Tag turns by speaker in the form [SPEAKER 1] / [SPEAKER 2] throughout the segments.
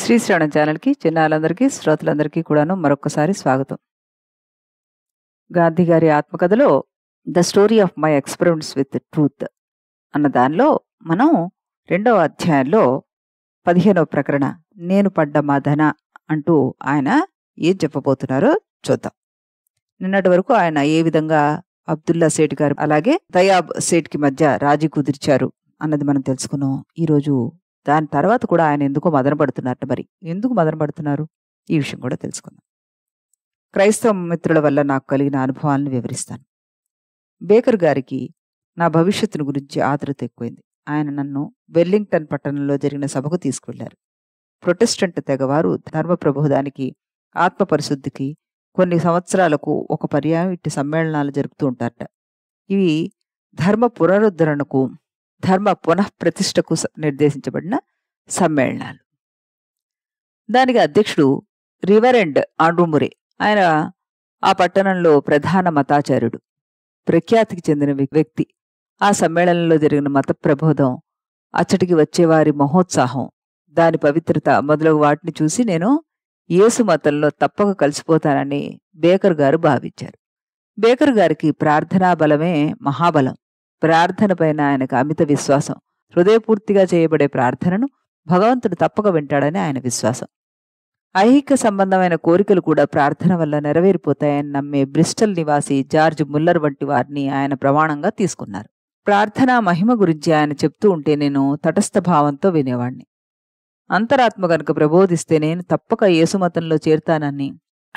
[SPEAKER 1] శ్రీ శ్రవణ ఛానల్కి చిన్నారులందరికీ శ్రోతలందరికీ కూడాను మరొకసారి స్వాగతం గాంధీ గారి ఆత్మకథలో the story of my experiments with truth అన్న దానిలో మనం రెండవ అధ్యాయంలో పదిహేనవ ప్రకరణ నేను పడ్డ ధన అంటూ ఆయన ఏం చెప్పబోతున్నారో చూద్దాం నిన్నటి వరకు ఆయన ఏ విధంగా అబ్దుల్లా సేట్ గారు అలాగే తయాబ్ సేట్కి మధ్య రాజీ కుదిర్చారు అన్నది మనం తెలుసుకున్నాం ఈరోజు దాని తర్వాత కూడా ఆయన ఎందుకో మదన పడుతున్నారట మరి ఎందుకు మదన పడుతున్నారు ఈ విషయం కూడా తెలుసుకుందాం క్రైస్తవ మిత్రుల వల్ల నాకు కలిగిన అనుభవాలను వివరిస్తాను బేకర్ గారికి నా భవిష్యత్తును గురించి ఆదరత ఎక్కువైంది ఆయన నన్ను వెల్లింగ్టన్ పట్టణంలో జరిగిన సభకు తీసుకువెళ్లారు ప్రొటెస్టెంట్ తెగవారు ధర్మ ప్రబోధానికి ఆత్మ పరిశుద్ధికి కొన్ని సంవత్సరాలకు ఒక పర్యాయం ఇట్టి సమ్మేళనాలు జరుపుతూ ఉంటారట ఇవి ధర్మ పునరుద్ధరణకు ధర్మ పునఃప్రతిష్టకు నిర్దేశించబడిన సమ్మేళనాలు దానికి అధ్యక్షుడు రివరెండ్ ఆండ్రుమురే ఆయన ఆ పట్టణంలో ప్రధాన మతాచార్యుడు ప్రఖ్యాతికి చెందిన వ్యక్తి ఆ సమ్మేళనంలో జరిగిన మత ప్రబోధం అచ్చటికి వచ్చేవారి మహోత్సాహం దాని పవిత్రత మొదలగు వాటిని చూసి నేను యేసు మతంలో తప్పక కలిసిపోతానని బేకర్ గారు భావించారు బేకర్ గారికి ప్రార్థనా బలమే మహాబలం ప్రార్థన పైన ఆయనకు అమిత విశ్వాసం హృదయపూర్తిగా చేయబడే ప్రార్థనను భగవంతుడు తప్పక వింటాడని ఆయన విశ్వాసం ఐహిక సంబంధమైన కోరికలు కూడా ప్రార్థన వల్ల నెరవేరిపోతాయని నమ్మే బ్రిస్టల్ నివాసి జార్జ్ ముల్లర్ వంటి వారిని ఆయన ప్రమాణంగా తీసుకున్నారు ప్రార్థనా మహిమ గురించి ఆయన చెప్తూ ఉంటే నేను తటస్థ భావంతో వినేవాణ్ణి అంతరాత్మ గనుక ప్రబోధిస్తే నేను తప్పక యేసుమతంలో చేరుతానని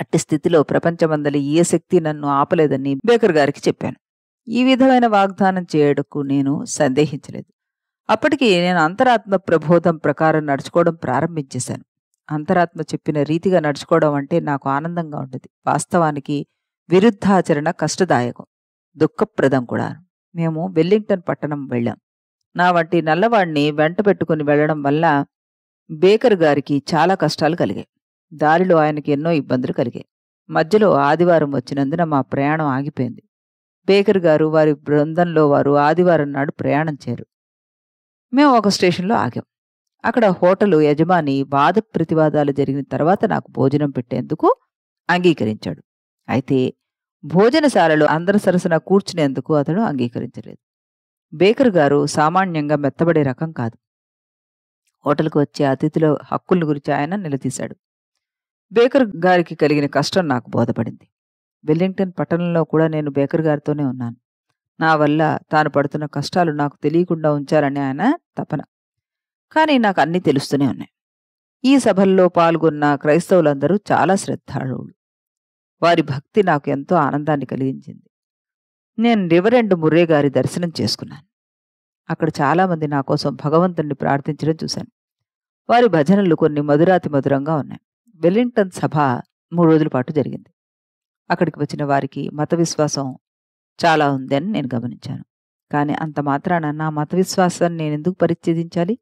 [SPEAKER 1] అట్టి స్థితిలో ప్రపంచమందలి ఏ శక్తి నన్ను ఆపలేదని బేకర్ గారికి చెప్పాను ఈ విధమైన వాగ్దానం చేయడకు నేను సందేహించలేదు అప్పటికి నేను అంతరాత్మ ప్రబోధం ప్రకారం నడుచుకోవడం ప్రారంభించేశాను అంతరాత్మ చెప్పిన రీతిగా నడుచుకోవడం అంటే నాకు ఆనందంగా ఉండేది వాస్తవానికి విరుద్ధాచరణ కష్టదాయకం దుఃఖప్రదం కూడా మేము వెల్లింగ్టన్ పట్టణం వెళ్ళాం నా వంటి నల్లవాడిని వెంట పెట్టుకుని వెళ్లడం వల్ల బేకర్ గారికి చాలా కష్టాలు కలిగాయి దారిలో ఆయనకి ఎన్నో ఇబ్బందులు కలిగాయి మధ్యలో ఆదివారం వచ్చినందున మా ప్రయాణం ఆగిపోయింది బేకర్ గారు వారి బృందంలో వారు ఆదివారం నాడు ప్రయాణం చేరు మేము ఒక స్టేషన్లో ఆగాం అక్కడ హోటల్ యజమాని వాద ప్రతివాదాలు జరిగిన తర్వాత నాకు భోజనం పెట్టేందుకు అంగీకరించాడు అయితే భోజనశాలలో అందరి సరసన కూర్చునేందుకు అతడు అంగీకరించలేదు బేకర్ గారు సామాన్యంగా మెత్తబడే రకం కాదు హోటల్కు వచ్చే అతిథుల హక్కుల గురించి ఆయన నిలదీశాడు బేకర్ గారికి కలిగిన కష్టం నాకు బోధపడింది వెల్లింగ్టన్ పట్టణంలో కూడా నేను బేకర్ గారితోనే ఉన్నాను నా వల్ల తాను పడుతున్న కష్టాలు నాకు తెలియకుండా ఉంచారని ఆయన తపన కానీ నాకు అన్నీ తెలుస్తూనే ఉన్నాయి ఈ సభల్లో పాల్గొన్న క్రైస్తవులందరూ చాలా శ్రద్ధాళువులు వారి భక్తి నాకు ఎంతో ఆనందాన్ని కలిగించింది నేను రివరెండ్ మురే గారి దర్శనం చేసుకున్నాను అక్కడ చాలామంది నా కోసం భగవంతుణ్ణి ప్రార్థించడం చూశాను వారి భజనలు కొన్ని మధురాతి మధురంగా ఉన్నాయి వెల్లింగ్టన్ సభ మూడు రోజుల పాటు జరిగింది అక్కడికి వచ్చిన వారికి మత విశ్వాసం చాలా ఉందని నేను గమనించాను కానీ అంత మాత్రాన నా మత విశ్వాసాన్ని నేను ఎందుకు పరిచ్ఛేదించాలి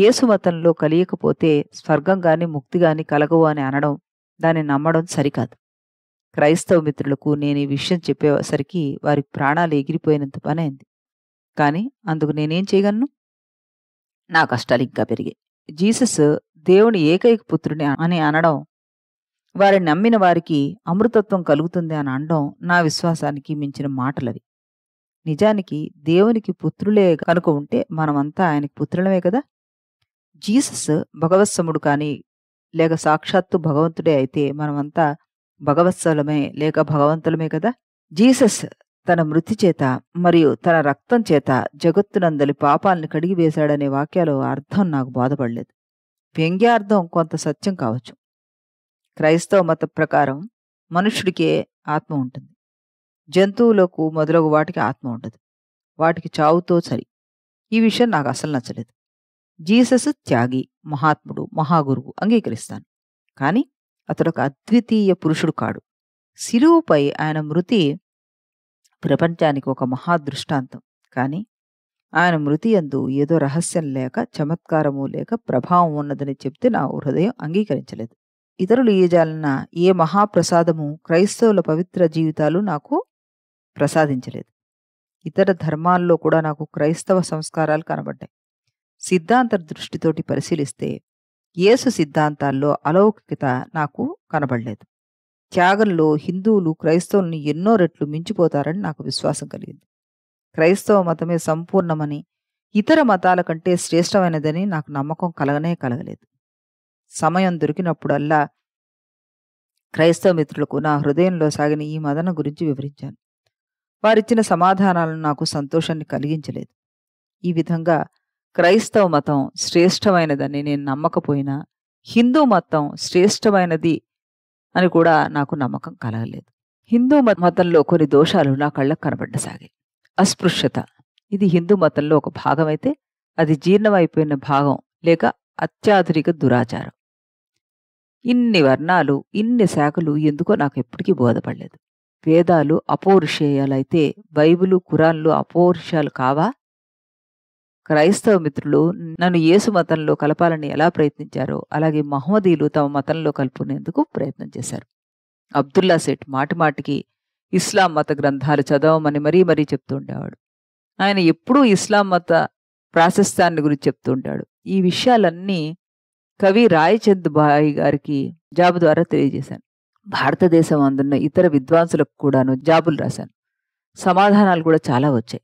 [SPEAKER 1] యేసు మతంలో కలియకపోతే స్వర్గం గాని ముక్తి గాని కలగవు అని అనడం దాన్ని నమ్మడం సరికాదు క్రైస్తవ మిత్రులకు నేను ఈ విషయం చెప్పేసరికి వారి ప్రాణాలు ఎగిరిపోయినంత పని అయింది కానీ అందుకు నేనేం చేయగలను నా కష్టాలు ఇంకా పెరిగాయి జీసస్ దేవుని ఏకైక పుత్రుని అని అనడం వారిని నమ్మిన వారికి అమృతత్వం కలుగుతుంది అని అనడం నా విశ్వాసానికి మించిన మాటలవి నిజానికి దేవునికి పుత్రులే కనుక ఉంటే మనమంతా ఆయనకి పుత్రులమే కదా జీసస్ భగవత్సముడు కానీ లేక సాక్షాత్తు భగవంతుడే అయితే మనమంతా భగవత్సలమే లేక భగవంతులమే కదా జీసస్ తన మృతి చేత మరియు తన రక్తం చేత జగత్తునందలి కడిగి కడిగివేశాడనే వాక్యాలు అర్థం నాకు బాధపడలేదు వ్యంగ్యార్థం కొంత సత్యం కావచ్చు క్రైస్తవ మత ప్రకారం మనుష్యుడికే ఆత్మ ఉంటుంది జంతువులకు మొదలగు వాటికి ఆత్మ ఉండదు వాటికి చావుతో సరి ఈ విషయం నాకు అసలు నచ్చలేదు జీసస్ త్యాగి మహాత్ముడు మహాగురువు అంగీకరిస్తాను కానీ అతడు ఒక అద్వితీయ పురుషుడు కాడు శిలువుపై ఆయన మృతి ప్రపంచానికి ఒక మహాదృష్టాంతం కానీ ఆయన మృతి అందు ఏదో రహస్యం లేక చమత్కారము లేక ప్రభావం ఉన్నదని చెప్తే నా హృదయం అంగీకరించలేదు ఇతరులు ఇయ్యజాలన్న ఏ మహాప్రసాదము క్రైస్తవుల పవిత్ర జీవితాలు నాకు ప్రసాదించలేదు ఇతర ధర్మాల్లో కూడా నాకు క్రైస్తవ సంస్కారాలు కనబడ్డాయి సిద్ధాంత దృష్టితోటి పరిశీలిస్తే యేసు సిద్ధాంతాల్లో అలౌకికత నాకు కనబడలేదు త్యాగంలో హిందువులు క్రైస్తవులను ఎన్నో రెట్లు మించిపోతారని నాకు విశ్వాసం కలిగింది క్రైస్తవ మతమే సంపూర్ణమని ఇతర మతాల కంటే శ్రేష్టమైనదని నాకు నమ్మకం కలగనే కలగలేదు సమయం దొరికినప్పుడల్లా క్రైస్తవ మిత్రులకు నా హృదయంలో సాగిన ఈ మదన గురించి వివరించాను వారిచ్చిన సమాధానాలను నాకు సంతోషాన్ని కలిగించలేదు ఈ విధంగా క్రైస్తవ మతం శ్రేష్టమైనదని నేను నమ్మకపోయినా హిందూ మతం శ్రేష్టమైనది అని కూడా నాకు నమ్మకం కలగలేదు హిందూ మతంలో కొన్ని దోషాలు నా కళ్ళకు కనబడ్డసాగాయి అస్పృశ్యత ఇది హిందూ మతంలో ఒక భాగమైతే అది జీర్ణమైపోయిన భాగం లేక అత్యాధునిక దురాచారం ఇన్ని వర్ణాలు ఇన్ని శాఖలు ఎందుకో నాకు ఎప్పటికీ బోధపడలేదు వేదాలు అపౌరుషేయాలైతే బైబిలు కురాన్లు అపౌరుషాలు కావా క్రైస్తవ మిత్రులు నన్ను యేసు మతంలో కలపాలని ఎలా ప్రయత్నించారో అలాగే మహమ్మదీలు తమ మతంలో కలుపుకునేందుకు ప్రయత్నం చేశారు అబ్దుల్లా సెట్ మాటిమాటికి ఇస్లాం మత గ్రంథాలు చదవమని మరీ మరీ చెప్తూ ఉండేవాడు ఆయన ఎప్పుడూ ఇస్లాం మత ప్రాశస్త్యాన్ని గురించి చెప్తుంటాడు ఈ విషయాలన్నీ కవి రాయచంద్ భాయ్ గారికి జాబు ద్వారా తెలియజేశాను భారతదేశం అందున్న ఇతర విద్వాంసులకు కూడాను జాబులు రాశాను సమాధానాలు కూడా చాలా వచ్చాయి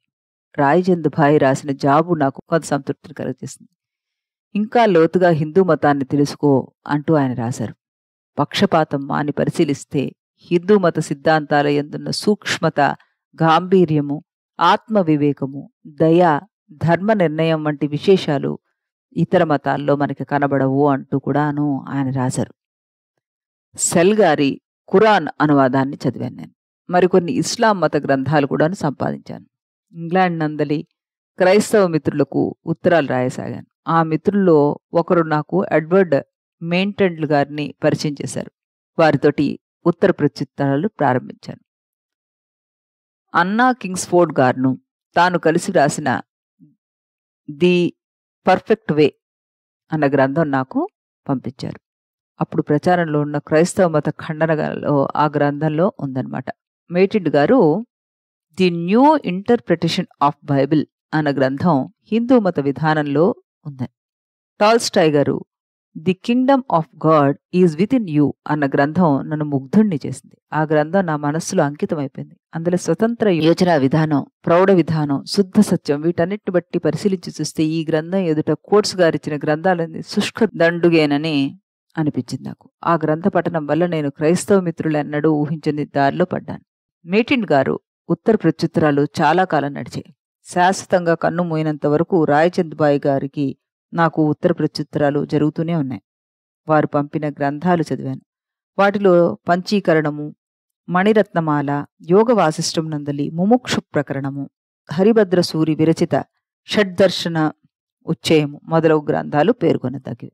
[SPEAKER 1] రాయచంద్ భాయ్ రాసిన జాబు నాకు కొంత సంతృప్తిని కలిగజేసింది ఇంకా లోతుగా హిందూ మతాన్ని తెలుసుకో అంటూ ఆయన రాశారు పక్షపాతం మాని పరిశీలిస్తే హిందూ మత సిద్ధాంతాల ఎందున్న సూక్ష్మత గాంభీర్యము ఆత్మ వివేకము దయ ధర్మ నిర్ణయం వంటి విశేషాలు ఇతర మతాల్లో మనకి కనబడవు అంటూ కూడాను ఆయన రాశారు సెల్ గారి ఖురాన్ అనువాదాన్ని చదివాను నేను మరికొన్ని ఇస్లాం మత గ్రంథాలు కూడా సంపాదించాను ఇంగ్లాండ్ నందలి క్రైస్తవ మిత్రులకు ఉత్తరాలు రాయసాగాను ఆ మిత్రుల్లో ఒకరు నాకు ఎడ్వర్డ్ మెయింటెండ్లు గారిని పరిచయం చేశారు వారితోటి ఉత్తర ప్రత్యుత్తరాలు ప్రారంభించాను అన్నా కింగ్స్ఫోర్డ్ గారును తాను కలిసి రాసిన ది పర్ఫెక్ట్ వే అన్న గ్రంథం నాకు పంపించారు అప్పుడు ప్రచారంలో ఉన్న క్రైస్తవ మత ఖండనలో ఆ గ్రంథంలో ఉందన్నమాట మేటిడ్ గారు the new interpretation of Bible అన్న గ్రంథం హిందూ మత విధానంలో ఉంది టాల్స్టాయ్ గారు the kingdom of God is within you అన్న గ్రంథం నన్ను ముగ్ధుణ్ణి చేసింది ఆ గ్రంథం నా మనస్సులో అంకితం అయిపోయింది అందులో స్వతంత్ర యోచన విధానం ప్రౌఢ విధానం శుద్ధ సత్యం వీటన్నిటిని బట్టి పరిశీలించి చూస్తే ఈ గ్రంథం ఎదుట కోట్స్ గారిచ్చిన గ్రంథాలని శుష్క దండుగేనని అనిపించింది నాకు ఆ గ్రంథ పఠనం వల్ల నేను క్రైస్తవ మిత్రులు ఎన్నడూ ఊహించని దారిలో పడ్డాను మేటిండ్ గారు ఉత్తర ప్రత్యుత్తరాలు చాలా కాలం నడిచాయి శాశ్వతంగా కన్ను మోయినంత వరకు రాయచంద్ బాయ్ గారికి నాకు ఉత్తర ప్రత్యుత్తరాలు జరుగుతూనే ఉన్నాయి వారు పంపిన గ్రంథాలు చదివాను వాటిలో పంచీకరణము మణిరత్నమాల యోగ వాసిష్టం నందలి ముముక్షు ప్రకరణము హరిభద్ర సూరి విరచిత షడ్దర్శన ఉచ్చయము మొదలగు గ్రంథాలు తగ్గి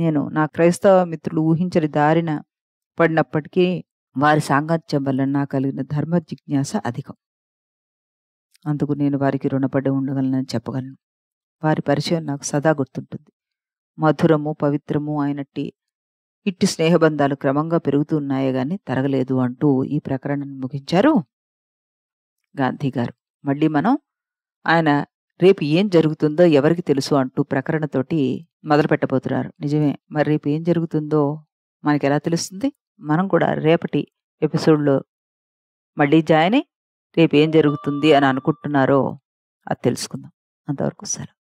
[SPEAKER 1] నేను నా క్రైస్తవ మిత్రులు ఊహించని దారిన పడినప్పటికీ వారి సాంగత్యం వల్ల నా కలిగిన ధర్మ జిజ్ఞాస అధికం అందుకు నేను వారికి రుణపడి ఉండగలనని చెప్పగలను వారి పరిచయం నాకు సదా గుర్తుంటుంది మధురము పవిత్రము అయినట్టి ఇట్టి స్నేహబంధాలు క్రమంగా పెరుగుతూ ఉన్నాయే గాని తరగలేదు అంటూ ఈ ప్రకరణను ముగించారు గాంధీ గారు మళ్ళీ మనం ఆయన రేపు ఏం జరుగుతుందో ఎవరికి తెలుసు అంటూ ప్రకరణతోటి మొదలు పెట్టబోతున్నారు నిజమే మరి రేపు ఏం జరుగుతుందో మనకి ఎలా తెలుస్తుంది మనం కూడా రేపటి ఎపిసోడ్లో మళ్ళీ జాయిన్ అయ్యి రేపు ఏం జరుగుతుంది అని అనుకుంటున్నారో అది తెలుసుకుందాం అంతవరకు సరే